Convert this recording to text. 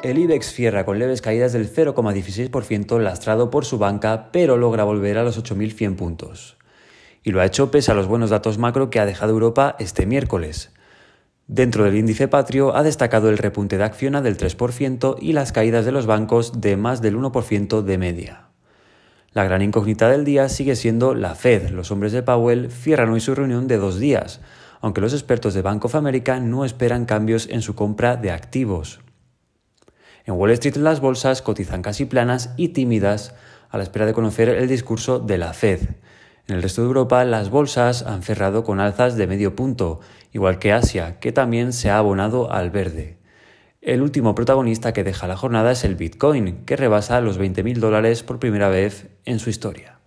El IBEX cierra con leves caídas del 0,16% lastrado por su banca, pero logra volver a los 8.100 puntos. Y lo ha hecho pese a los buenos datos macro que ha dejado Europa este miércoles. Dentro del índice patrio ha destacado el repunte de Acciona del 3% y las caídas de los bancos de más del 1% de media. La gran incógnita del día sigue siendo la Fed. Los hombres de Powell cierran hoy su reunión de dos días, aunque los expertos de Bank of America no esperan cambios en su compra de activos. En Wall Street las bolsas cotizan casi planas y tímidas a la espera de conocer el discurso de la Fed. En el resto de Europa las bolsas han cerrado con alzas de medio punto, igual que Asia, que también se ha abonado al verde. El último protagonista que deja la jornada es el Bitcoin, que rebasa los 20.000 dólares por primera vez en su historia.